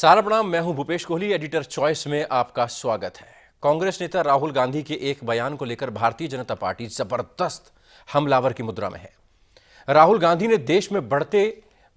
सारा प्रणाम मैं हूं भूपेश कोहली एडिटर चॉइस में आपका स्वागत है कांग्रेस नेता राहुल गांधी के एक बयान को लेकर भारतीय जनता पार्टी जबरदस्त हमलावर की मुद्रा में है राहुल गांधी ने देश में बढ़ते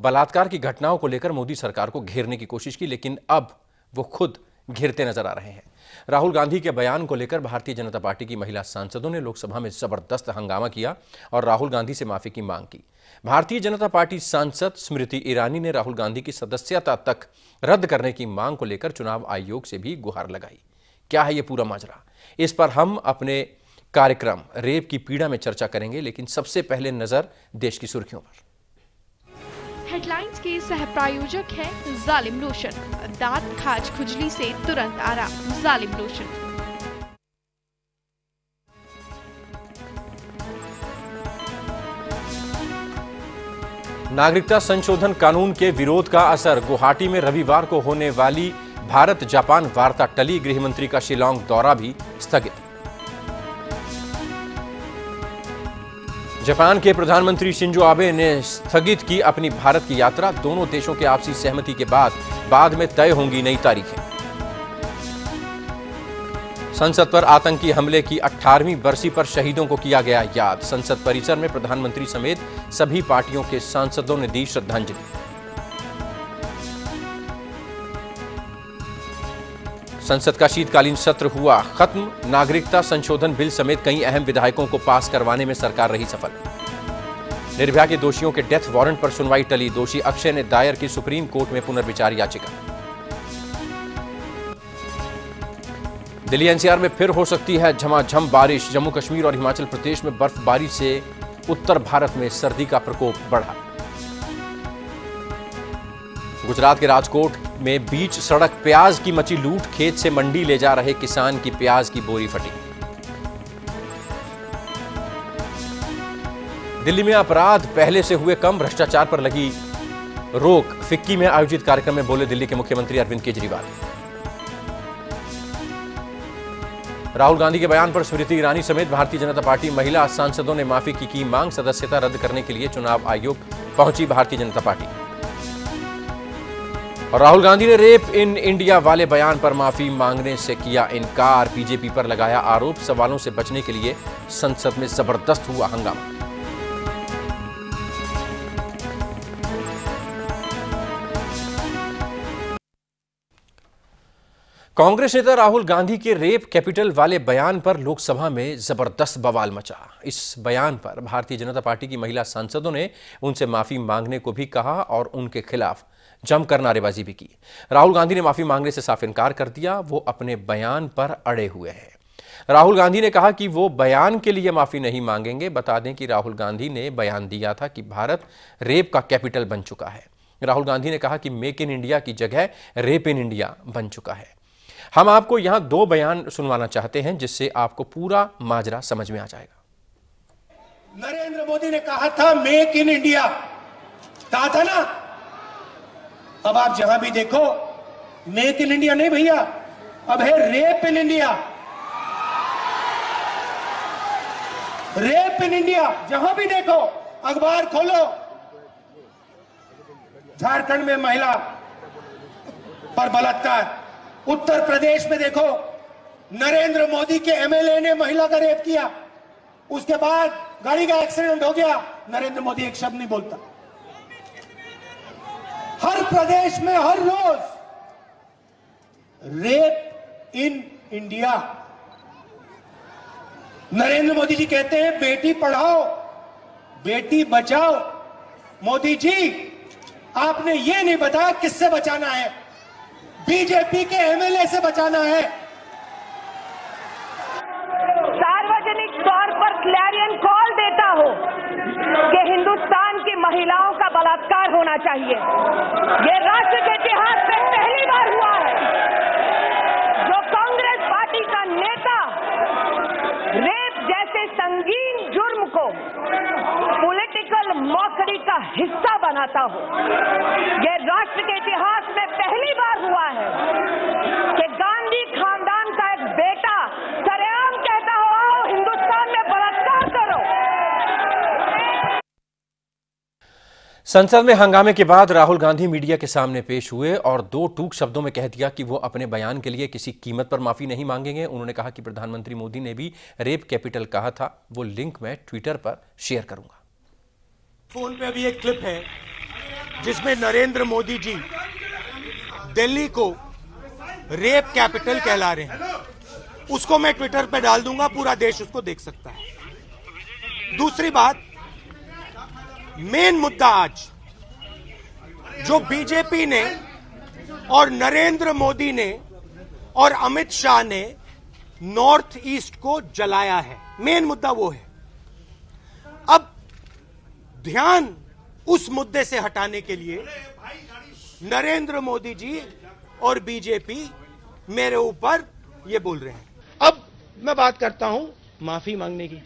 बलात्कार की घटनाओं को लेकर मोदी सरकार को घेरने की कोशिश की लेकिन अब वो खुद घिरते नजर आ रहे हैं राहुल गांधी के बयान को लेकर भारतीय जनता पार्टी की महिला सांसदों ने लोकसभा में जबरदस्त हंगामा किया और राहुल गांधी से माफी की मांग की भारतीय जनता पार्टी सांसद स्मृति ईरानी ने राहुल गांधी की सदस्यता तक रद्द करने की मांग को लेकर चुनाव आयोग से भी गुहार लगाई क्या है ये पूरा माजरा इस पर हम अपने कार्यक्रम रेप की पीड़ा में चर्चा करेंगे लेकिन सबसे पहले नजर देश की सुर्खियों पर हेडलाइंस के सह प्रायोजक है जालिम रोशन दांत खाज खुजली से तुरंत आराम जालिम रोशन नागरिकता संशोधन कानून के विरोध का असर गुवाहाटी में रविवार को होने वाली भारत जापान वार्ता टली गृह मंत्री का शिलोंग दौरा भी स्थगित जापान के प्रधानमंत्री शिंजो आबे ने स्थगित की अपनी भारत की यात्रा दोनों देशों के आपसी सहमति के बाद बाद में तय होंगी नई तारीखें संसद पर आतंकी हमले की 18वीं बरसी पर शहीदों को किया गया याद संसद परिसर में प्रधानमंत्री समेत सभी पार्टियों के सांसदों ने दी श्रद्धांजलि संसद का शीतकालीन सत्र हुआ खत्म नागरिकता संशोधन बिल समेत कई अहम विधायकों को पास करवाने में सरकार रही सफल निर्भया के दोषियों के डेथ वारंट पर सुनवाई टली दोषी अक्षय ने दायर की सुप्रीम कोर्ट में पुनर्विचार याचिका दिल्ली एनसीआर में फिर हो सकती है झमाझम बारिश जम्मू कश्मीर और हिमाचल प्रदेश में बर्फबारी से उत्तर भारत में सर्दी का प्रकोप बढ़ा गुजरात के राजकोट में बीच सड़क प्याज की मची लूट खेत से मंडी ले जा रहे किसान की प्याज की बोरी फटी दिल्ली में अपराध पहले से हुए कम भ्रष्टाचार पर लगी रोक फिक्की में आयोजित कार्यक्रम में बोले दिल्ली के मुख्यमंत्री अरविंद केजरीवाल राहुल गांधी के बयान पर स्मृति ईरानी समेत भारतीय जनता पार्टी महिला सांसदों ने माफी की की मांग सदस्यता रद्द करने के लिए चुनाव आयोग पहुंची भारतीय जनता पार्टी और राहुल गांधी ने रेप इन इंडिया वाले बयान पर माफी मांगने से किया इनकार बीजेपी पर लगाया आरोप सवालों से बचने के लिए संसद में जबरदस्त हुआ हंगामा कांग्रेस नेता राहुल गांधी के रेप कैपिटल वाले बयान पर लोकसभा में जबरदस्त बवाल मचा इस बयान पर भारतीय जनता पार्टी की महिला सांसदों ने उनसे माफी मांगने को भी कहा और उनके खिलाफ जमकर नारेबाजी भी की राहुल गांधी ने माफी मांगने से साफ इनकार कर दिया वो अपने बयान पर अड़े हुए हैं राहुल गांधी ने कहा कि वो बयान के लिए माफी नहीं मांगेंगे बता दें कि राहुल गांधी ने बयान दिया था कि भारत रेप का कैपिटल बन चुका है राहुल गांधी ने कहा कि मेक इन इंडिया की जगह रेप इन इंडिया बन चुका है हम आपको यहां दो बयान सुनवाना चाहते हैं जिससे आपको पूरा माजरा समझ में आ जाएगा नरेंद्र मोदी ने कहा था मेक इन इंडिया कहा था ना अब आप जहां भी देखो मेक इन इंडिया नहीं भैया अब है rape in India rape in India जहां भी देखो अखबार खोलो झारखंड में महिला पर बलात्कार उत्तर प्रदेश में देखो नरेंद्र मोदी के एमएलए ने महिला का रेप किया उसके बाद गाड़ी का एक्सीडेंट हो गया नरेंद्र मोदी एक शब्द नहीं बोलता हर प्रदेश में हर रोज rape in India Narendra Modi ji कहते हैं बेटी पढ़ाओ बेटी बचाओ मोदी जी आपने ये नहीं बताया किससे बचाना है बीजेपी के एमएलए से बचाना है सार्वजनिक तौर पर क्लैरियन कॉल देता हो कि हिंदुस्तान की महिलाओं का बलात्कार होना चाहिए ये राष्ट्र के इतिहास में पहली बार हुआ है जो कांग्रेस पार्टी का नेता रेप जैसे संगीन जुर्म को पॉलिटिकल मौकरी का हिस्सा बनाता हो यह राष्ट्र के इतिहास में पहली बार हुआ है कि गांधी संसद में हंगामे के बाद राहुल गांधी मीडिया के सामने पेश हुए और दो टूक शब्दों में कह दिया कि वो अपने बयान के लिए किसी कीमत पर माफी नहीं मांगेंगे उन्होंने कहा कि प्रधानमंत्री मोदी ने भी रेप कैपिटल कहा था वो लिंक मैं ट्विटर पर शेयर करूंगा फोन पे अभी एक क्लिप है जिसमें नरेंद्र मोदी जी दिल्ली को रेप कैपिटल कहला रहे हैं उसको मैं ट्विटर पर डाल दूंगा पूरा देश उसको देख सकता है दूसरी बात मेन मुद्दा आज जो बीजेपी ने और नरेंद्र मोदी ने और अमित शाह ने नॉर्थ ईस्ट को जलाया है मेन मुद्दा वो है अब ध्यान उस मुद्दे से हटाने के लिए नरेंद्र मोदी जी और बीजेपी मेरे ऊपर ये बोल रहे हैं अब मैं बात करता हूं माफी मांगने की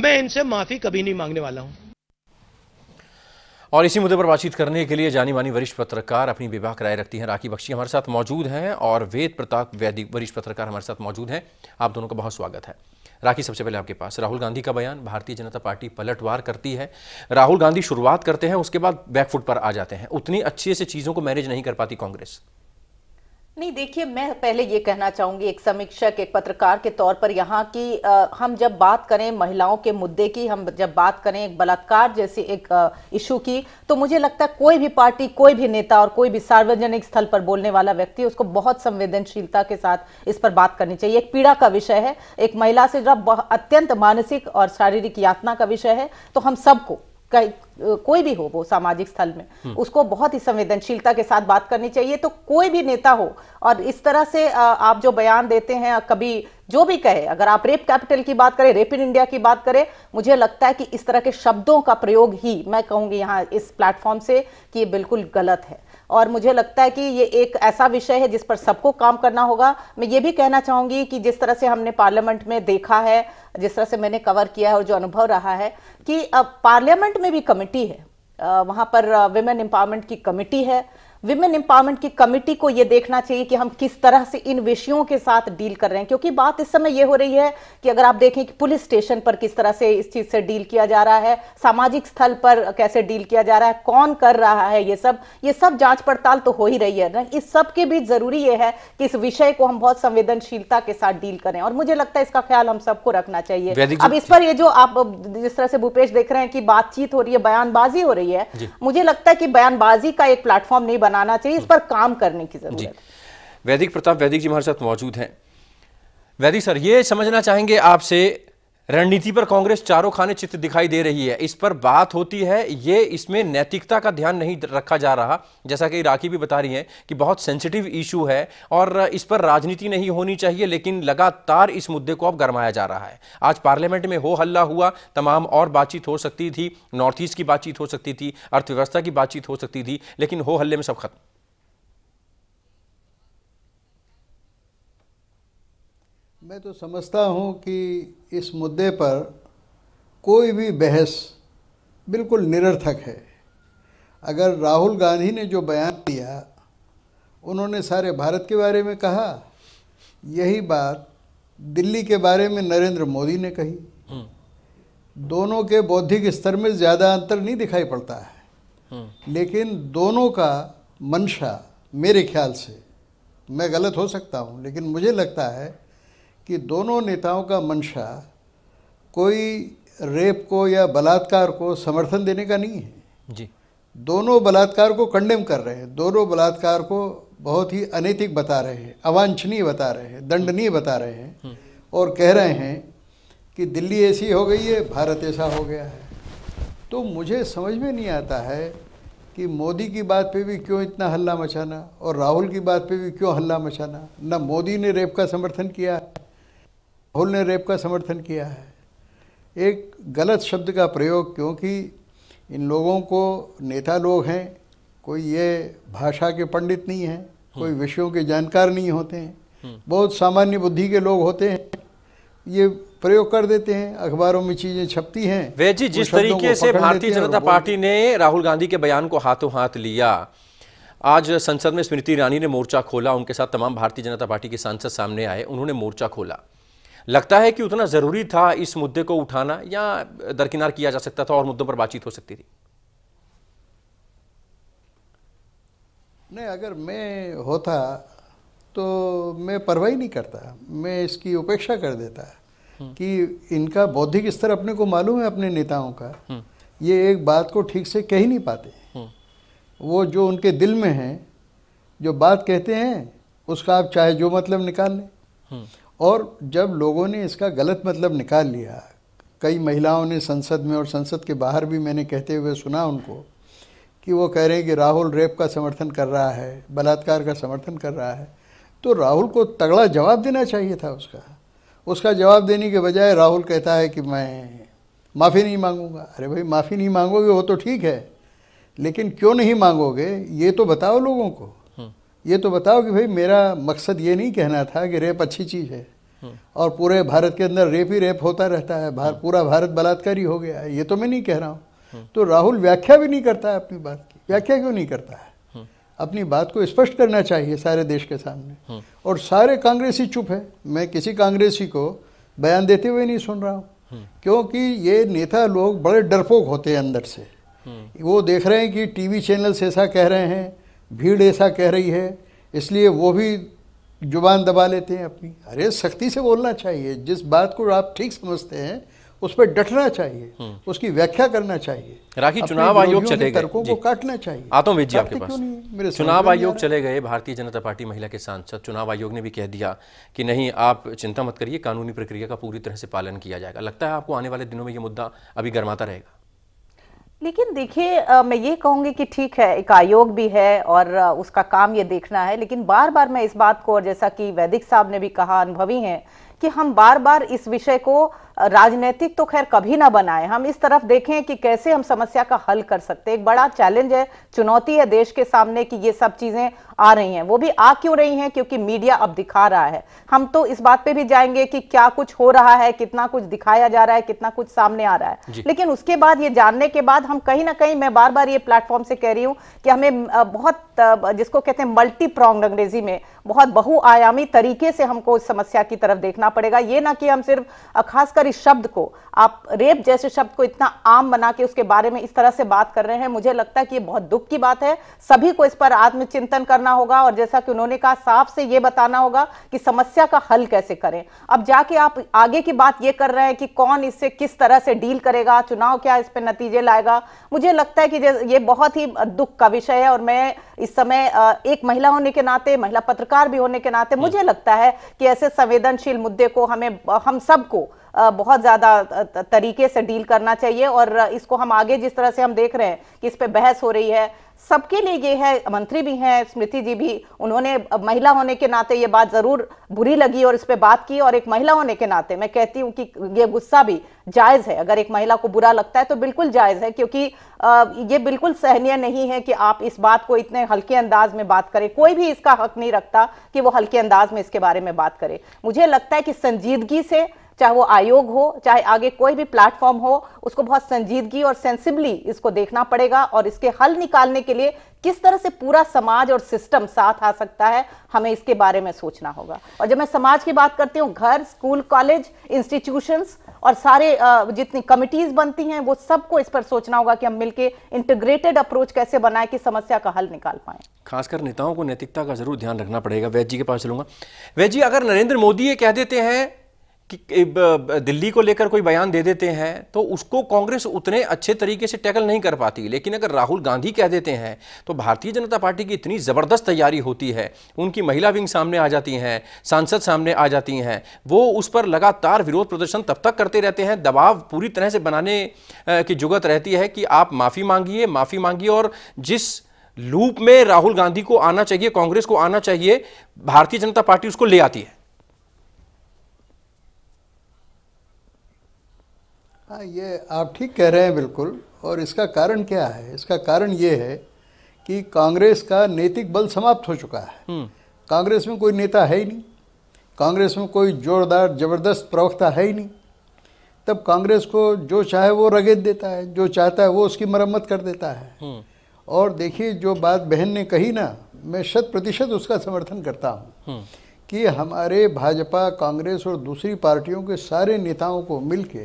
मैं इनसे माफी कभी नहीं मांगने वाला हूं और इसी मुद्दे पर बातचीत करने के लिए जानी मानी वरिष्ठ पत्रकार अपनी विभाग राय रखती हैं राखी बख्शी हमारे साथ मौजूद हैं और वेद प्रताप वैदिक वरिष्ठ पत्रकार हमारे साथ मौजूद हैं आप दोनों का बहुत स्वागत है राखी सबसे पहले आपके पास राहुल गांधी का बयान भारतीय जनता पार्टी पलटवार करती है राहुल गांधी शुरुआत करते हैं उसके बाद बैकफुट पर आ जाते हैं उतनी अच्छे से चीज़ों को मैनेज नहीं कर पाती कांग्रेस नहीं देखिए मैं पहले ये कहना चाहूंगी एक समीक्षक एक पत्रकार के तौर पर यहाँ की आ, हम जब बात करें महिलाओं के मुद्दे की हम जब बात करें एक बलात्कार जैसे एक इशू की तो मुझे लगता है कोई भी पार्टी कोई भी नेता और कोई भी सार्वजनिक स्थल पर बोलने वाला व्यक्ति उसको बहुत संवेदनशीलता के साथ इस पर बात करनी चाहिए एक पीड़ा का विषय है एक महिला से जब अत्यंत मानसिक और शारीरिक यातना का विषय है तो हम सबको कोई भी हो वो सामाजिक स्थल में हम्म। उसको बहुत ही संवेदनशीलता के साथ बात करनी चाहिए तो कोई भी नेता हो और इस तरह से आप जो बयान देते हैं कभी जो भी कहे अगर आप रेप कैपिटल की बात करें रेप इन इंडिया की बात करें मुझे लगता है कि इस तरह के शब्दों का प्रयोग ही मैं कहूंगी यहाँ इस प्लेटफॉर्म से कि ये बिल्कुल गलत है और मुझे लगता है कि ये एक ऐसा विषय है जिस पर सबको काम करना होगा मैं ये भी कहना चाहूंगी कि जिस तरह से हमने पार्लियामेंट में देखा है जिस तरह से मैंने कवर किया है और जो अनुभव रहा है कि पार्लियामेंट में भी कमेटी है वहां पर वुमेन एम्पावरमेंट की कमेटी है विमेन एम्पावरमेंट की कमेटी को यह देखना चाहिए कि हम किस तरह से इन विषयों के साथ डील कर रहे हैं क्योंकि बात इस समय यह हो रही है कि अगर आप देखें कि पुलिस स्टेशन पर किस तरह से इस चीज से डील किया जा रहा है सामाजिक स्थल पर कैसे डील किया जा रहा है कौन कर रहा है ये सब ये सब जांच पड़ताल तो हो ही रही है ना इस सबके बीच जरूरी यह है कि इस विषय को हम बहुत संवेदनशीलता के साथ डील करें और मुझे लगता है इसका ख्याल हम सबको रखना चाहिए अब इस पर ये जो आप जिस तरह से भूपेश देख रहे हैं कि बातचीत हो रही है बयानबाजी हो रही है मुझे लगता है कि बयानबाजी का एक प्लेटफॉर्म नहीं बना बनाना चाहिए इस पर काम करने की जरूरत वैदिक प्रताप वैदिक जी हमारे साथ मौजूद हैं वैदिक सर ये समझना चाहेंगे आपसे रणनीति पर कांग्रेस चारों खाने चित्त दिखाई दे रही है इस पर बात होती है ये इसमें नैतिकता का ध्यान नहीं रखा जा रहा जैसा कि राखी भी बता रही हैं कि बहुत सेंसिटिव इशू है और इस पर राजनीति नहीं होनी चाहिए लेकिन लगातार इस मुद्दे को अब गरमाया जा रहा है आज पार्लियामेंट में हो हल्ला हुआ तमाम और बातचीत हो सकती थी नॉर्थ ईस्ट की बातचीत हो सकती थी अर्थव्यवस्था की बातचीत हो सकती थी लेकिन हो हल्ले में सब खत्म मैं तो समझता हूँ कि इस मुद्दे पर कोई भी बहस बिल्कुल निरर्थक है अगर राहुल गांधी ने जो बयान दिया उन्होंने सारे भारत के बारे में कहा यही बात दिल्ली के बारे में नरेंद्र मोदी ने कही हम्म। दोनों के बौद्धिक स्तर में ज़्यादा अंतर नहीं दिखाई पड़ता है हम्म। लेकिन दोनों का मंशा मेरे ख्याल से मैं गलत हो सकता हूँ लेकिन मुझे लगता है कि दोनों नेताओं का मंशा कोई रेप को या बलात्कार को समर्थन देने का नहीं है जी दोनों बलात्कार को कंडेम कर रहे हैं दोनों बलात्कार को बहुत ही अनैतिक बता रहे हैं अवांछनीय बता रहे हैं दंडनीय बता रहे हैं हम्म। और कह रहे हैं कि दिल्ली ऐसी हो गई है भारत ऐसा हो गया है तो मुझे समझ में नहीं आता है कि मोदी की बात पे भी क्यों इतना हल्ला मचाना और राहुल की बात पे भी क्यों हल्ला मचाना न मोदी ने रेप का समर्थन किया राहुल ने रेप का समर्थन किया है एक गलत शब्द का प्रयोग क्योंकि इन लोगों को नेता लोग हैं कोई ये भाषा के पंडित नहीं हैं कोई हम्म। विषयों के जानकार नहीं होते हैं हम्म। बहुत सामान्य बुद्धि के लोग होते हैं ये प्रयोग कर देते हैं अखबारों में चीजें छपती हैं वे जी जिस तरीके से भारतीय जनता पार्टी ने राहुल गांधी के बयान को हाथों हाथ लिया आज संसद में स्मृति ईरानी ने मोर्चा खोला उनके साथ तमाम भारतीय जनता पार्टी के सांसद सामने आए उन्होंने मोर्चा खोला लगता है कि उतना ज़रूरी था इस मुद्दे को उठाना या दरकिनार किया जा सकता था और मुद्दों पर बातचीत हो सकती थी नहीं अगर मैं होता तो मैं परवाही नहीं करता मैं इसकी उपेक्षा कर देता हम्म। कि इनका बौद्धिक स्तर अपने को मालूम है अपने नेताओं का हम्म। ये एक बात को ठीक से कह ही नहीं पाते हम्म। वो जो उनके दिल में है जो बात कहते हैं उसका आप चाहे जो मतलब निकाल लें और जब लोगों ने इसका गलत मतलब निकाल लिया कई महिलाओं ने संसद में और संसद के बाहर भी मैंने कहते हुए सुना उनको कि वो कह रहे हैं कि राहुल रेप का समर्थन कर रहा है बलात्कार का समर्थन कर रहा है तो राहुल को तगड़ा जवाब देना चाहिए था उसका उसका जवाब देने के बजाय राहुल कहता है कि मैं माफ़ी नहीं मांगूंगा अरे भाई माफ़ी नहीं मांगोगे वो तो ठीक है लेकिन क्यों नहीं मांगोगे ये तो बताओ लोगों को ये तो बताओ कि भाई मेरा मकसद ये नहीं कहना था कि रेप अच्छी चीज़ है और पूरे भारत के अंदर रेप ही रेप होता रहता है भार, पूरा भारत बलात्कारी हो गया है ये तो मैं नहीं कह रहा हूँ तो राहुल व्याख्या भी नहीं करता है अपनी बात की व्याख्या क्यों नहीं करता है अपनी बात को स्पष्ट करना चाहिए सारे देश के सामने और सारे कांग्रेसी चुप है मैं किसी कांग्रेसी को बयान देते हुए नहीं सुन रहा हूँ क्योंकि ये नेता लोग बड़े डरपोक होते हैं अंदर से वो देख रहे हैं कि टीवी चैनल्स ऐसा कह रहे हैं भीड़ ऐसा कह रही है इसलिए वो भी जुबान दबा लेते हैं अपनी अरे सख्ती से बोलना चाहिए जिस बात को आप ठीक समझते हैं उस पर डटना चाहिए हम्म। उसकी व्याख्या करना चाहिए राखी चुनाव आयोग चले गए को काटना चाहिए आतोवेद जी आपके पास मेरे चुनाव आयोग चले गए भारतीय जनता पार्टी महिला के सांसद चुनाव आयोग ने भी कह दिया कि नहीं आप चिंता मत करिए कानूनी प्रक्रिया का पूरी तरह से पालन किया जाएगा लगता है आपको आने वाले दिनों में ये मुद्दा अभी गर्माता रहेगा लेकिन देखिए मैं ये कहूंगी कि ठीक है एक आयोग भी है और उसका काम ये देखना है लेकिन बार बार मैं इस बात को और जैसा कि वैदिक साहब ने भी कहा अनुभवी हैं कि हम बार बार इस विषय को राजनीतिक तो खैर कभी ना बनाएं हम इस तरफ देखें कि कैसे हम समस्या का हल कर सकते एक बड़ा चैलेंज है चुनौती है देश के सामने कि ये सब चीज़ें आ रही हैं वो भी आ क्यों रही हैं क्योंकि मीडिया अब दिखा रहा है हम तो इस बात पे भी जाएंगे कि क्या कुछ हो रहा है कितना कुछ दिखाया जा रहा है कितना कुछ सामने आ रहा है लेकिन उसके बाद ये जानने के बाद हम कहीं ना कहीं मैं बार बार ये प्लेटफॉर्म से कह रही हूँ कि हमें बहुत जिसको कहते हैं मल्टी प्रॉन्ग अंग्रेजी में बहुत बहुआयामी तरीके से हमको इस समस्या की तरफ देखना पड़ेगा ये ना कि हम सिर्फ खासकर इस शब्द को आप रेप जैसे शब्द को इतना आम बना के उसके बारे में इस तरह से बात कर रहे हैं मुझे लगता है कि ये बहुत दुख की बात है सभी को इस पर आत्मचिंतन करना करना होगा और जैसा कि उन्होंने कहा साफ से यह बताना होगा कि समस्या का हल कैसे करें अब जाके आप आगे की बात यह कर रहे हैं कि कौन इससे किस तरह से डील करेगा चुनाव क्या इस पर नतीजे लाएगा मुझे लगता है कि ये बहुत ही दुख का विषय है और मैं इस समय एक महिला होने के नाते महिला पत्रकार भी होने के नाते मुझे हम्म। लगता है कि ऐसे संवेदनशील मुद्दे को हमें हम सबको बहुत ज़्यादा तरीके से डील करना चाहिए और इसको हम आगे जिस तरह से हम देख रहे हैं कि इस पर बहस हो रही है सबके लिए ये है मंत्री भी हैं स्मृति जी भी उन्होंने महिला होने के नाते ये बात ज़रूर बुरी लगी और इस पर बात की और एक महिला होने के नाते मैं कहती हूँ कि ये गुस्सा भी जायज़ है अगर एक महिला को बुरा लगता है तो बिल्कुल जायज़ है क्योंकि ये बिल्कुल सहनीय नहीं है कि आप इस बात को इतने हल्के अंदाज में बात करें कोई भी इसका हक नहीं रखता कि वो हल्के अंदाज में इसके बारे में बात करे मुझे लगता है कि संजीदगी से चाहे वो आयोग हो चाहे आगे कोई भी प्लेटफॉर्म हो उसको बहुत संजीदगी और सेंसिबली इसको देखना पड़ेगा और इसके हल निकालने के लिए किस तरह से पूरा समाज और सिस्टम साथ आ सकता है हमें इसके बारे में सोचना होगा और जब मैं समाज की बात करती हूँ घर स्कूल कॉलेज इंस्टीट्यूशंस और सारे जितनी कमिटीज बनती हैं वो सबको इस पर सोचना होगा कि हम मिलकर इंटीग्रेटेड अप्रोच कैसे बनाए कि समस्या का हल निकाल पाए खासकर नेताओं को नैतिकता का जरूर ध्यान रखना पड़ेगा वैद जी के पास चलूंगा वैद जी अगर नरेंद्र मोदी ये कह देते हैं कि दिल्ली को लेकर कोई बयान दे देते हैं तो उसको कांग्रेस उतने अच्छे तरीके से टैकल नहीं कर पाती लेकिन अगर राहुल गांधी कह देते हैं तो भारतीय जनता पार्टी की इतनी ज़बरदस्त तैयारी होती है उनकी महिला विंग सामने आ जाती हैं सांसद सामने आ जाती हैं वो उस पर लगातार विरोध प्रदर्शन तब तक करते रहते हैं दबाव पूरी तरह से बनाने की जुगत रहती है कि आप माफ़ी मांगिए माफ़ी मांगिए और जिस लूप में राहुल गांधी को आना चाहिए कांग्रेस को आना चाहिए भारतीय जनता पार्टी उसको ले आती है हाँ ये आप ठीक कह रहे हैं बिल्कुल और इसका कारण क्या है इसका कारण ये है कि कांग्रेस का नैतिक बल समाप्त हो चुका है हम्म। कांग्रेस में कोई नेता है ही नहीं कांग्रेस में कोई जोरदार जबरदस्त प्रवक्ता है ही नहीं तब कांग्रेस को जो चाहे वो रगेद देता है जो चाहता है वो उसकी मरम्मत कर देता है हम्म। और देखिए जो बात बहन ने कही ना मैं शत प्रतिशत उसका समर्थन करता हूँ हम्म। कि हमारे भाजपा कांग्रेस और दूसरी पार्टियों के सारे नेताओं को मिलके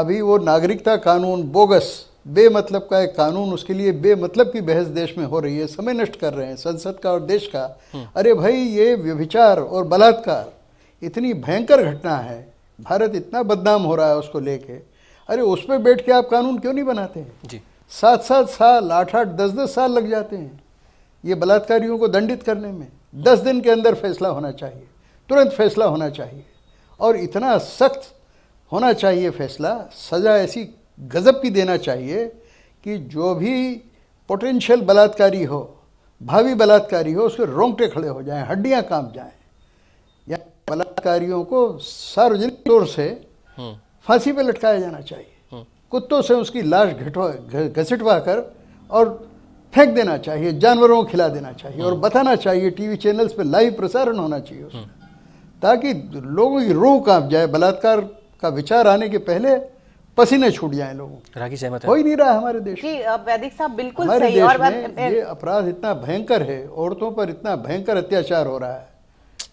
अभी वो नागरिकता कानून बोगस बेमतलब का एक कानून उसके लिए बेमतलब की बहस देश में हो रही है समय नष्ट कर रहे हैं संसद का और देश का हम्म। अरे भाई ये व्यभिचार और बलात्कार इतनी भयंकर घटना है भारत इतना बदनाम हो रहा है उसको लेके अरे उस पर बैठ के आप कानून क्यों नहीं बनाते हैं जी सात सात साल आठ आठ दस दस साल लग जाते हैं ये बलात्कारियों को दंडित करने में दस दिन के अंदर फैसला होना चाहिए तुरंत फैसला होना चाहिए और इतना सख्त होना चाहिए फैसला सज़ा ऐसी गज़ब की देना चाहिए कि जो भी पोटेंशियल बलात्कारी हो भावी बलात्कारी हो उसके रोंगटे खड़े हो जाएं हड्डियां कांप जाएं या बलात्कारियों को सार्वजनिक तौर से हम्म। फांसी पर लटकाया जाना चाहिए हम्म। कुत्तों से उसकी लाश घटवा घसीटवा कर और फेंक देना चाहिए जानवरों को खिला देना चाहिए और हम्म। बताना चाहिए टीवी चैनल्स पर लाइव प्रसारण होना चाहिए उसका ताकि लोगों की रूह कांप जाए बलात्कार का विचार आने के पहले पसीने छूट जाए लोगों राखी सहमत हो ही नहीं रहा हमारे देश वैदिक साहब बिल्कुल हमारे सही देश और में ये अपराध इतना भयंकर है औरतों पर इतना भयंकर अत्याचार हो रहा है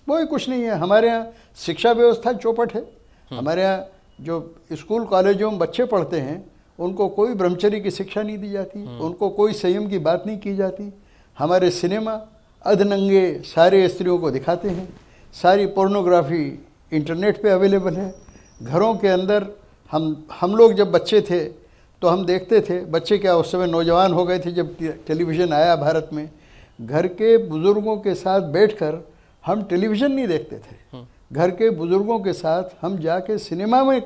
वो ही कुछ नहीं है हमारे यहाँ शिक्षा व्यवस्था चौपट है हम्म। हमारे यहाँ जो स्कूल कॉलेजों में बच्चे पढ़ते हैं उनको कोई ब्रह्मचर्य की शिक्षा नहीं दी जाती हम्म। उनको कोई संयम की बात नहीं की जाती हमारे सिनेमा अधनंगे सारे स्त्रियों को दिखाते हैं सारी पोर्नोग्राफी इंटरनेट पे अवेलेबल है घरों के अंदर हम हम लोग जब बच्चे थे तो हम देखते थे बच्चे क्या उस समय नौजवान हो गए थे जब टेलीविज़न आया भारत में घर के बुज़ुर्गों के साथ बैठकर हम टेलीविज़न नहीं देखते थे हम्म। घर के बुज़ुर्गों के साथ हम जाके सिनेमा में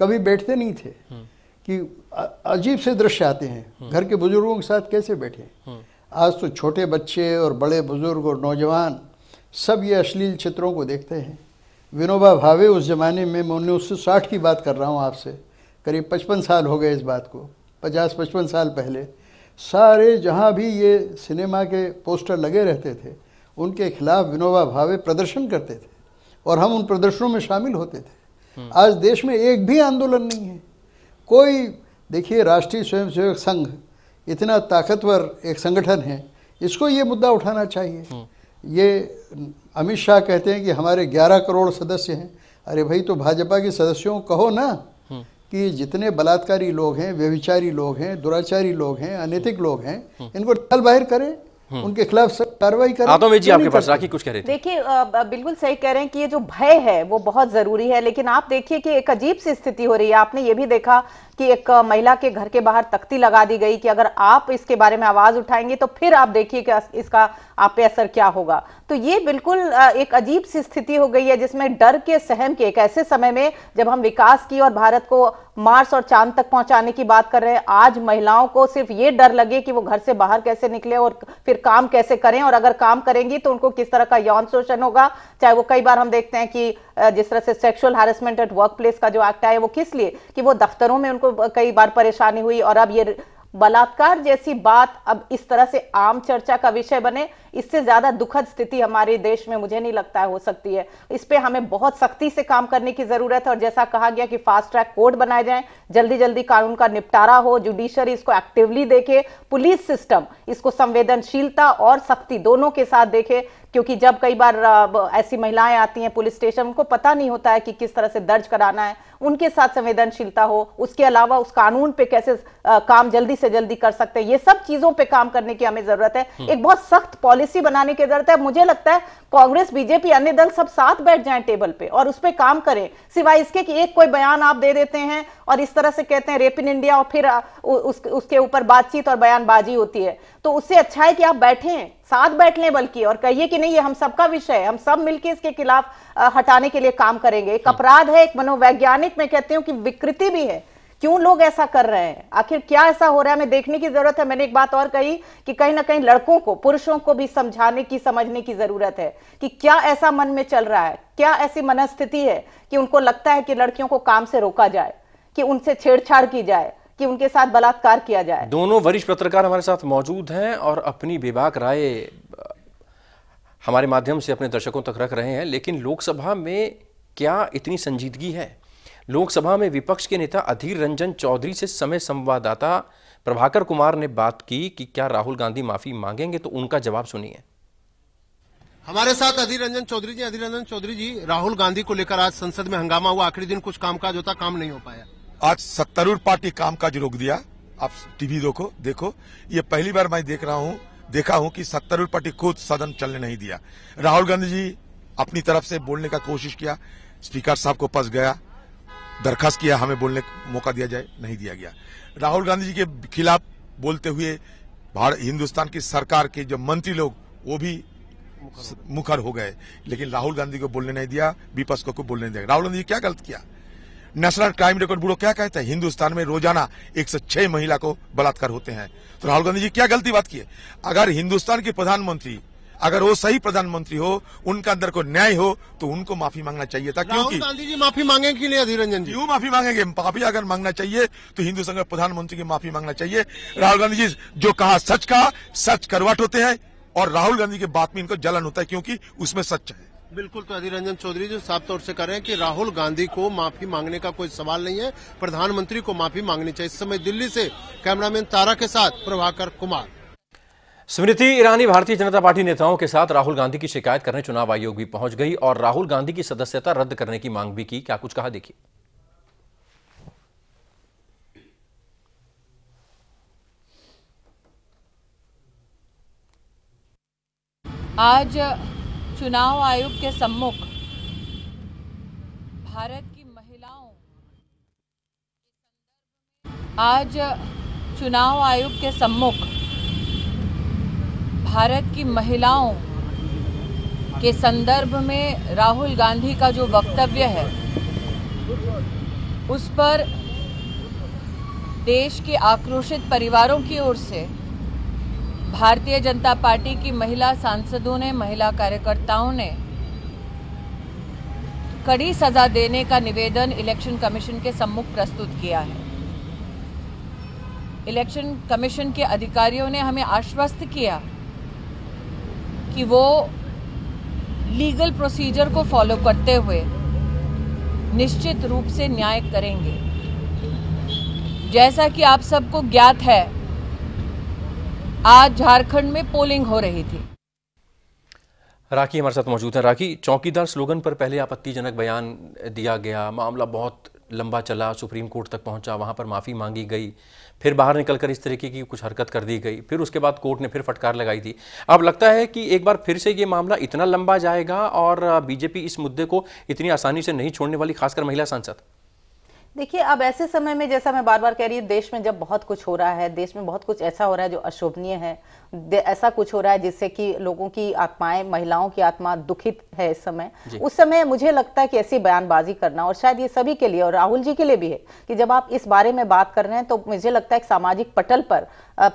कभी बैठते नहीं थे हम्म। कि अजीब से दृश्य आते हैं हम्म। घर के बुज़ुर्गों के साथ कैसे बैठे आज तो छोटे बच्चे और बड़े बुज़ुर्ग और नौजवान सब ये अश्लील चित्रों को देखते हैं विनोबा भावे उस ज़माने में मैं उन्नीस सौ साठ की बात कर रहा हूँ आपसे करीब पचपन साल हो गए इस बात को पचास पचपन साल पहले सारे जहाँ भी ये सिनेमा के पोस्टर लगे रहते थे उनके खिलाफ विनोबा भावे प्रदर्शन करते थे और हम उन प्रदर्शनों में शामिल होते थे हम्म। आज देश में एक भी आंदोलन नहीं है कोई देखिए राष्ट्रीय स्वयंसेवक संघ इतना ताकतवर एक संगठन है इसको ये मुद्दा उठाना चाहिए हम्म। ये अमित शाह कहते हैं कि हमारे 11 करोड़ सदस्य हैं अरे भाई तो भाजपा के सदस्यों कहो ना हम्म। कि जितने बलात्कारी लोग हैं व्यविचारी लोग हैं दुराचारी लोग हैं अनैतिक लोग हैं हम्म। इनको टल बाहर करें हम्म। उनके खिलाफ कार्रवाई करें आदम जी आपके पास राखी कुछ कह रहे देखिए बिल्कुल सही कह रहे हैं कि ये जो भय है वो बहुत जरूरी है लेकिन आप देखिए कि एक अजीब सी स्थिति हो रही है आपने ये भी देखा कि एक महिला के घर के बाहर तख्ती लगा दी गई कि अगर आप इसके बारे में आवाज उठाएंगे तो फिर आप देखिए कि इसका आप पे असर क्या होगा तो ये बिल्कुल एक अजीब सी स्थिति हो गई है जिसमें डर के सहम के एक ऐसे समय में जब हम विकास की और भारत को मार्स और चांद तक पहुंचाने की बात कर रहे हैं आज महिलाओं को सिर्फ ये डर लगे कि वो घर से बाहर कैसे निकले और फिर काम कैसे करें और अगर काम करेंगी तो उनको किस तरह का यौन शोषण होगा चाहे वो कई बार हम देखते हैं कि जिस तरह से sexual harassment at workplace का जो एक्ट आया वो किस लिए कि वो दफ्तरों में उनको को कई बार परेशानी हुई और अब ये बलात्कार जैसी बात अब इस तरह से आम चर्चा का विषय बने इससे ज्यादा दुखद स्थिति हमारे देश में मुझे नहीं लगता है हो सकती है इस पर हमें बहुत सख्ती से काम करने की जरूरत है और जैसा कहा गया कि फास्ट ट्रैक कोर्ट बनाए जाए जल्दी जल्दी कानून का निपटारा हो जुडिशरी इसको एक्टिवली देखे पुलिस सिस्टम इसको संवेदनशीलता और सख्ती दोनों के साथ देखे क्योंकि जब कई बार ऐसी महिलाएं आती हैं पुलिस स्टेशन उनको पता नहीं होता है कि किस तरह से दर्ज कराना है उनके साथ संवेदनशीलता हो उसके अलावा उस कानून पे कैसे काम जल्दी से जल्दी कर सकते हैं ये सब चीजों पे काम करने की हमें जरूरत है हम्म। एक बहुत सख्त पॉलिसी पॉलिसी बनाने की जरूरत है मुझे लगता है कांग्रेस बीजेपी अन्य दल सब साथ बैठ जाएं टेबल पे और उस पर काम करें सिवाय इसके कि एक कोई बयान आप दे देते हैं और इस तरह से कहते हैं रेप इन इंडिया और फिर उस, उसके ऊपर बातचीत और बयानबाजी होती है तो उससे अच्छा है कि आप बैठे साथ बैठ लें बल्कि और कहिए कि नहीं ये हम सबका विषय है हम सब मिलकर इसके खिलाफ हटाने के लिए काम करेंगे एक अपराध है एक मनोवैज्ञानिक मैं कहती हूँ कि विकृति भी है क्यों लोग ऐसा कर रहे हैं आखिर क्या ऐसा हो रहा है हमें देखने की जरूरत है मैंने एक बात और कही कि कहीं ना कहीं लड़कों को पुरुषों को भी समझाने की समझने की जरूरत है कि क्या ऐसा मन में चल रहा है क्या ऐसी मनस्थिति है कि उनको लगता है कि लड़कियों को काम से रोका जाए कि उनसे छेड़छाड़ की जाए कि उनके साथ बलात्कार किया जाए दोनों वरिष्ठ पत्रकार हमारे साथ मौजूद हैं और अपनी बेबाक राय हमारे माध्यम से अपने दर्शकों तक रख रहे हैं लेकिन लोकसभा में क्या इतनी संजीदगी है लोकसभा में विपक्ष के नेता अधीर रंजन चौधरी से समय संवाददाता प्रभाकर कुमार ने बात की कि क्या राहुल गांधी माफी मांगेंगे तो उनका जवाब सुनिए हमारे साथ अधीर रंजन चौधरी जी अधीर रंजन चौधरी जी राहुल गांधी को लेकर आज संसद में हंगामा हुआ आखिरी दिन कुछ कामकाज होता काम नहीं हो पाया आज सत्तारूढ़ पार्टी कामकाज रोक दिया आप टीवी देखो देखो ये पहली बार मैं देख रहा हूँ देखा हूँ कि सत्तारूढ़ पार्टी खुद सदन चलने नहीं दिया राहुल गांधी जी अपनी तरफ से बोलने का कोशिश किया स्पीकर साहब को पस गया दरखास्त किया हमें बोलने का मौका दिया जाए नहीं दिया गया राहुल गांधी जी के खिलाफ बोलते हुए भारत हिंदुस्तान की सरकार के जो मंत्री लोग वो भी मुखर हो गए लेकिन राहुल गांधी को बोलने नहीं दिया विपक्ष को बोलने नहीं दिया राहुल गांधी क्या गलत किया नेशनल क्राइम रिकॉर्ड ब्यूरो क्या कहता है हिंदुस्तान में रोजाना छह महिला को बलात्कार होते हैं तो राहुल गांधी जी क्या गलती बात की अगर हिंदुस्तान के प्रधानमंत्री अगर वो सही प्रधानमंत्री हो उनका अंदर को न्याय हो तो उनको माफी मांगना चाहिए था क्योंकि गांधी जी माफी मांगे कि नहीं अधीर रंजन जी क्यों माफी मांगेंगे माफी अगर मांगना चाहिए तो हिंदू संघ प्रधानमंत्री की माफी मांगना चाहिए राहुल गांधी जी जो कहा सच कहा सच करवट होते हैं और राहुल गांधी के बात में इनको जलन होता है क्योंकि उसमें सच है बिल्कुल तो अधीर रंजन चौधरी जी साफ तौर से कह रहे हैं कि राहुल गांधी को माफी मांगने का कोई सवाल नहीं है प्रधानमंत्री को माफी मांगनी चाहिए इस समय दिल्ली से कैमरामैन तारा के साथ प्रभाकर कुमार स्मृति ईरानी भारतीय जनता पार्टी नेताओं के साथ राहुल गांधी की शिकायत करने चुनाव आयोग भी पहुंच गई और राहुल गांधी की सदस्यता रद्द करने की मांग भी की क्या कुछ कहा देखिए आज चुनाव आयोग के सम्मुख भारत की महिलाओं आज चुनाव आयोग के सम्मुख भारत की महिलाओं के संदर्भ में राहुल गांधी का जो वक्तव्य है उस पर देश के आक्रोशित परिवारों की ओर से भारतीय जनता पार्टी की महिला सांसदों ने महिला कार्यकर्ताओं ने कड़ी सजा देने का निवेदन इलेक्शन कमीशन के सम्मुख प्रस्तुत किया है इलेक्शन कमीशन के अधिकारियों ने हमें आश्वस्त किया कि वो लीगल प्रोसीजर को फॉलो करते हुए निश्चित रूप से न्याय करेंगे जैसा कि आप सबको ज्ञात है आज झारखंड में पोलिंग हो रही थी राखी हमारे साथ मौजूद है राखी चौकीदार स्लोगन पर पहले आपत्तिजनक बयान दिया गया मामला बहुत लंबा चला सुप्रीम कोर्ट तक पहुंचा वहां पर माफ़ी मांगी गई फिर बाहर निकलकर इस तरीके की कुछ हरकत कर दी गई फिर उसके बाद कोर्ट ने फिर फटकार लगाई थी अब लगता है कि एक बार फिर से ये मामला इतना लंबा जाएगा और बीजेपी इस मुद्दे को इतनी आसानी से नहीं छोड़ने वाली खासकर महिला सांसद देखिए अब ऐसे समय में जैसा मैं बार बार कह रही हूँ देश में जब बहुत कुछ हो रहा है देश में बहुत कुछ ऐसा हो रहा है जो अशोभनीय है ऐसा कुछ हो रहा है जिससे कि लोगों की आत्माएं महिलाओं की आत्मा दुखित है इस समय उस समय मुझे लगता है कि ऐसी बयानबाजी करना और शायद ये सभी के लिए और राहुल जी के लिए भी है कि जब आप इस बारे में बात कर रहे हैं तो मुझे लगता है सामाजिक पटल पर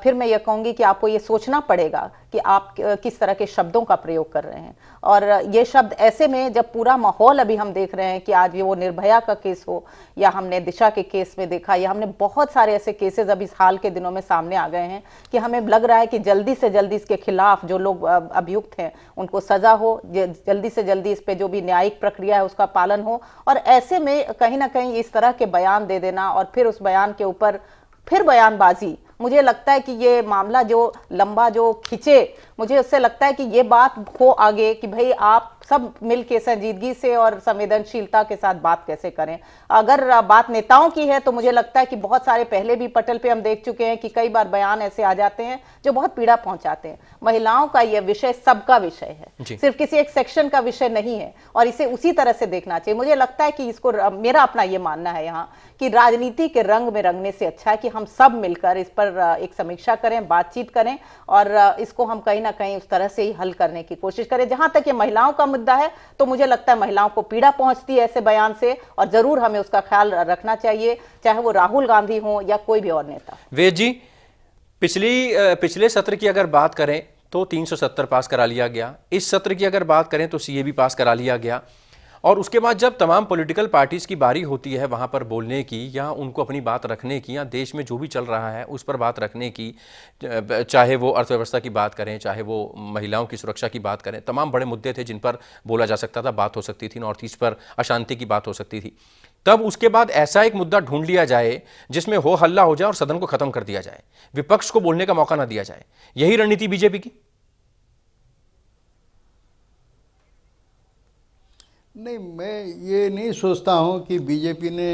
फिर मैं ये कहूँगी कि आपको ये सोचना पड़ेगा कि आप किस तरह के शब्दों का प्रयोग कर रहे हैं और ये शब्द ऐसे में जब पूरा माहौल अभी हम देख रहे हैं कि आज वो निर्भया का केस हो या हमने दिशा के केस में देखा या हमने बहुत सारे ऐसे केसेस अभी हाल के दिनों में सामने आ गए हैं कि हमें लग रहा है कि जल्दी से जल्दी इसके खिलाफ जो लोग अभियुक्त हैं उनको सजा हो जल्दी से जल्दी इस पर जो भी न्यायिक प्रक्रिया है उसका पालन हो और ऐसे में कहीं ना कहीं इस तरह के बयान दे देना और फिर उस बयान के ऊपर फिर बयानबाजी मुझे लगता है कि ये मामला जो लंबा जो खिंचे मुझे उससे लगता है कि ये बात हो आगे कि भाई आप सब मिल के संजीदगी से और संवेदनशीलता के साथ बात कैसे करें अगर बात नेताओं की है तो मुझे लगता है कि बहुत सारे पहले भी पटल पे हम देख चुके हैं कि कई बार बयान ऐसे आ जाते हैं जो बहुत पीड़ा पहुंचाते हैं महिलाओं का यह विषय सबका विषय है सिर्फ किसी एक सेक्शन का विषय नहीं है और इसे उसी तरह से देखना चाहिए मुझे लगता है कि इसको मेरा अपना ये मानना है यहाँ कि राजनीति के रंग में रंगने से अच्छा है कि हम सब मिलकर इस पर एक समीक्षा करें बातचीत करें और इसको हम कहीं ना कहीं उस तरह से ही हल करने की कोशिश करें जहां तक ये महिलाओं का मुद्दा है तो मुझे लगता है महिलाओं को पीड़ा पहुंचती है ऐसे बयान से और जरूर हमें उसका ख्याल रखना चाहिए चाहे वो राहुल गांधी हो या कोई भी और नेता वेद जी पिछली पिछले सत्र की अगर बात करें तो 370 पास करा लिया गया इस सत्र की अगर बात करें तो सीए भी पास करा लिया गया और उसके बाद जब तमाम पॉलिटिकल पार्टीज़ की बारी होती है वहाँ पर बोलने की या उनको अपनी बात रखने की या देश में जो भी चल रहा है उस पर बात रखने की चाहे वो अर्थव्यवस्था की बात करें चाहे वो महिलाओं की सुरक्षा की बात करें तमाम बड़े मुद्दे थे जिन पर बोला जा सकता था बात हो सकती थी नॉर्थ ईस्ट पर अशांति की बात हो सकती थी तब उसके बाद ऐसा एक मुद्दा ढूंढ लिया जाए जिसमें हो हल्ला हो जाए और सदन को खत्म कर दिया जाए विपक्ष को बोलने का मौका ना दिया जाए यही रणनीति बीजेपी की नहीं मैं ये नहीं सोचता हूँ कि बीजेपी ने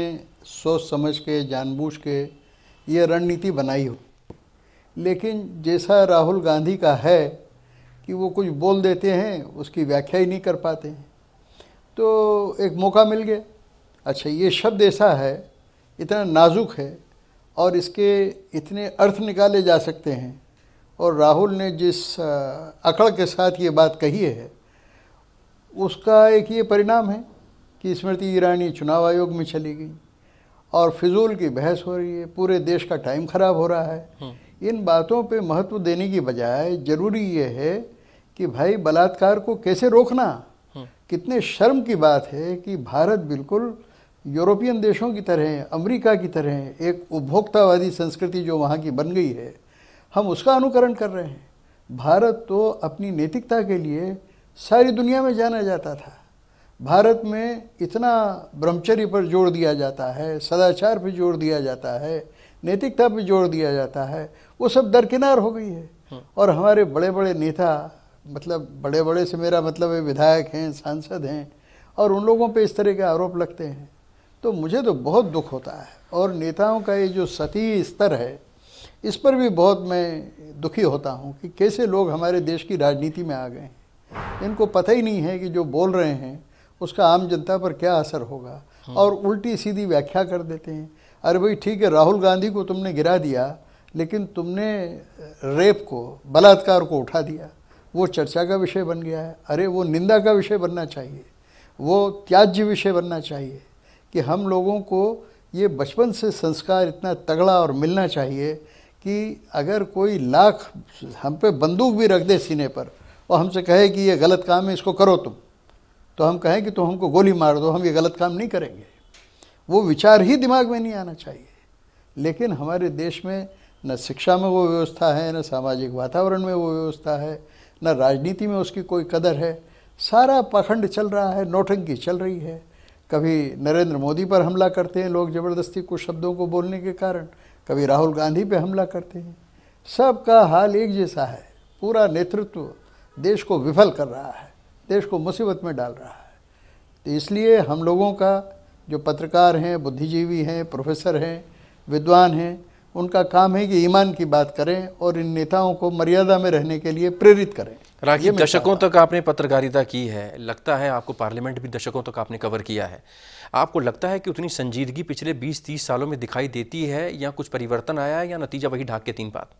सोच समझ के जानबूझ के ये रणनीति बनाई हो लेकिन जैसा राहुल गांधी का है कि वो कुछ बोल देते हैं उसकी व्याख्या ही नहीं कर पाते हैं तो एक मौका मिल गया अच्छा ये शब्द ऐसा है इतना नाजुक है और इसके इतने अर्थ निकाले जा सकते हैं और राहुल ने जिस अकड़ के साथ ये बात कही है उसका एक ये परिणाम है कि स्मृति ईरानी चुनाव आयोग में चली गई और फिजूल की बहस हो रही है पूरे देश का टाइम खराब हो रहा है हम्म। इन बातों पे महत्व देने की बजाय जरूरी ये है कि भाई बलात्कार को कैसे रोकना हम्म। कितने शर्म की बात है कि भारत बिल्कुल यूरोपियन देशों की तरह अमेरिका की तरह एक उपभोक्तावादी संस्कृति जो वहाँ की बन गई है हम उसका अनुकरण कर रहे हैं भारत तो अपनी नैतिकता के लिए सारी दुनिया में जाना जाता था भारत में इतना ब्रह्मचर्य पर जोर दिया जाता है सदाचार पर जोर दिया जाता है नैतिकता पर जोर दिया जाता है वो सब दरकिनार हो गई है हम्म। और हमारे बड़े बड़े नेता मतलब बड़े बड़े से मेरा मतलब है विधायक हैं सांसद हैं और उन लोगों पे इस तरह के आरोप लगते हैं तो मुझे तो बहुत दुख होता है और नेताओं का ये जो सती स्तर है इस पर भी बहुत मैं दुखी होता हूँ कि कैसे लोग हमारे देश की राजनीति में आ गए हैं इनको पता ही नहीं है कि जो बोल रहे हैं उसका आम जनता पर क्या असर होगा हाँ। और उल्टी सीधी व्याख्या कर देते हैं अरे भाई ठीक है राहुल गांधी को तुमने गिरा दिया लेकिन तुमने रेप को बलात्कार को उठा दिया वो चर्चा का विषय बन गया है अरे वो निंदा का विषय बनना चाहिए वो त्याज्य विषय बनना चाहिए कि हम लोगों को ये बचपन से संस्कार इतना तगड़ा और मिलना चाहिए कि अगर कोई लाख हम पे बंदूक भी रख दे सीने पर और हमसे कहे कि ये गलत काम है इसको करो तुम तो हम कहें कि तुम हमको गोली मार दो हम ये गलत काम नहीं करेंगे वो विचार ही दिमाग में नहीं आना चाहिए लेकिन हमारे देश में न शिक्षा में वो व्यवस्था है न सामाजिक वातावरण में वो व्यवस्था है न राजनीति में उसकी कोई कदर है सारा पाखंड चल रहा है नोटंकी चल रही है कभी नरेंद्र मोदी पर हमला करते हैं लोग ज़बरदस्ती कुछ शब्दों को बोलने के कारण कभी राहुल गांधी पे हमला करते हैं सबका हाल एक जैसा है पूरा नेतृत्व देश को विफल कर रहा है देश को मुसीबत में डाल रहा है तो इसलिए हम लोगों का जो पत्रकार हैं बुद्धिजीवी हैं प्रोफेसर हैं विद्वान हैं उनका काम है कि ईमान की बात करें और इन नेताओं को मर्यादा में रहने के लिए प्रेरित करें राखी दशकों तक आपने पत्रकारिता की है लगता है आपको पार्लियामेंट भी दशकों तक आपने कवर किया है आपको लगता है कि उतनी संजीदगी पिछले 20-30 सालों में दिखाई देती है या कुछ परिवर्तन आया है या नतीजा वही ढाक के तीन बात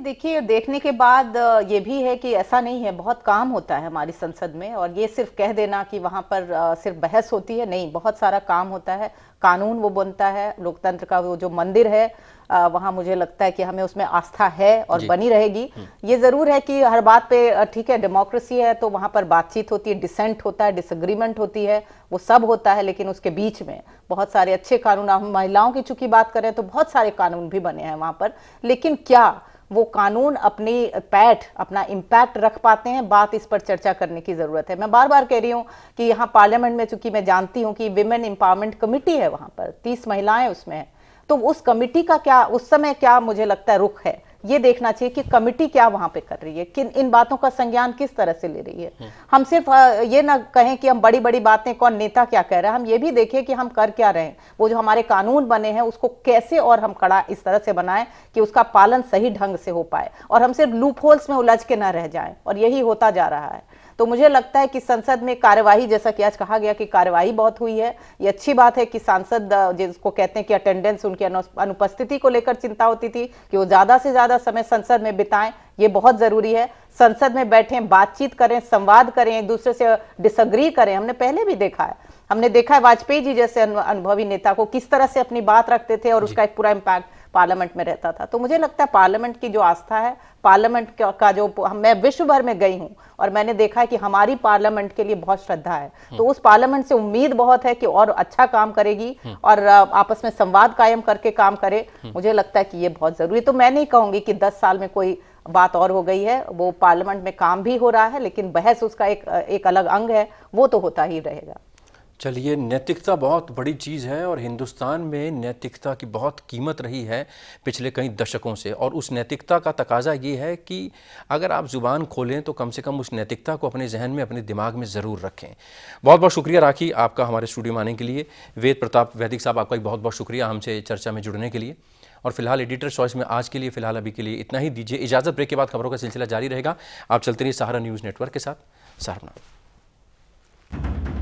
देखिए देखने के बाद ये भी है कि ऐसा नहीं है बहुत काम होता है हमारी संसद में और ये सिर्फ कह देना कि वहाँ पर सिर्फ बहस होती है नहीं बहुत सारा काम होता है कानून वो बनता है लोकतंत्र का वो जो मंदिर है वहाँ मुझे लगता है कि हमें उसमें आस्था है और बनी रहेगी हम्म। ये ज़रूर है कि हर बात पे ठीक है डेमोक्रेसी है तो वहाँ पर बातचीत होती है डिसेंट होता है डिसग्रीमेंट होती है वो सब होता है लेकिन उसके बीच में बहुत सारे अच्छे कानून हम महिलाओं की चूंकि बात करें तो बहुत सारे कानून भी बने हैं वहाँ पर लेकिन क्या वो कानून अपनी पैठ अपना इम्पैक्ट रख पाते हैं बात इस पर चर्चा करने की ज़रूरत है मैं बार बार कह रही हूँ कि यहाँ पार्लियामेंट में चूंकि मैं जानती हूँ कि विमेन एम्पावरमेंट कमिटी है वहाँ पर तीस महिलाएं उसमें हैं तो उस कमिटी का क्या उस समय क्या मुझे लगता है रुख है ये देखना चाहिए कि कमिटी क्या वहां पे कर रही है किन इन बातों का संज्ञान किस तरह से ले रही है हम्म। हम सिर्फ ये ना कहें कि हम बड़ी बड़ी बातें कौन नेता क्या कह रहा है हम ये भी देखें कि हम कर क्या रहे वो जो हमारे कानून बने हैं उसको कैसे और हम कड़ा इस तरह से बनाए कि उसका पालन सही ढंग से हो पाए और हम सिर्फ लूप होल्स में उलझ के ना रह जाए और यही होता जा रहा है तो मुझे लगता है कि संसद में कार्यवाही जैसा कि आज कहा गया कि कार्यवाही बहुत हुई है ये अच्छी बात है कि सांसद जिसको कहते हैं कि अटेंडेंस उनकी अनुपस्थिति को लेकर चिंता होती थी कि वो ज़्यादा से ज़्यादा समय संसद में बिताएं ये बहुत ज़रूरी है संसद में बैठें बातचीत करें संवाद करें एक दूसरे से डिसअग्री करें हमने पहले भी देखा है हमने देखा है वाजपेयी जी जैसे अनुभवी नेता को किस तरह से अपनी बात रखते थे और उसका एक पूरा इम्पैक्ट पार्लियामेंट में रहता था तो मुझे लगता है पार्लियामेंट की जो आस्था है पार्लियामेंट का जो मैं विश्व भर में गई हूँ और मैंने देखा है कि हमारी पार्लियामेंट के लिए बहुत श्रद्धा है हम्म। तो उस पार्लियामेंट से उम्मीद बहुत है कि और अच्छा काम करेगी हम्म। और आपस में संवाद कायम करके काम करे हम्म। मुझे लगता है कि ये बहुत जरूरी तो मैं नहीं कहूंगी कि दस साल में कोई बात और हो गई है वो पार्लियामेंट में काम भी हो रहा है लेकिन बहस उसका एक एक अलग अंग है वो तो होता ही रहेगा चलिए नैतिकता बहुत बड़ी चीज़ है और हिंदुस्तान में नैतिकता की बहुत कीमत रही है पिछले कई दशकों से और उस नैतिकता का तकाजा ये है कि अगर आप ज़ुबान खोलें तो कम से कम उस नैतिकता को अपने जहन में अपने दिमाग में ज़रूर रखें बहुत बहुत शुक्रिया राखी आपका हमारे स्टूडियो में आने के लिए वेद प्रताप वैदिक साहब आपका भी बहुत बहुत शुक्रिया हमसे चर्चा में जुड़ने के लिए और फिलहाल एडिटर चॉइस में आज के लिए फिलहाल अभी के लिए इतना ही दीजिए इजाज़त ब्रेक के बाद खबरों का सिलसिला जारी रहेगा आप चलते रहिए सहारा न्यूज़ नेटवर्क के साथ सहारना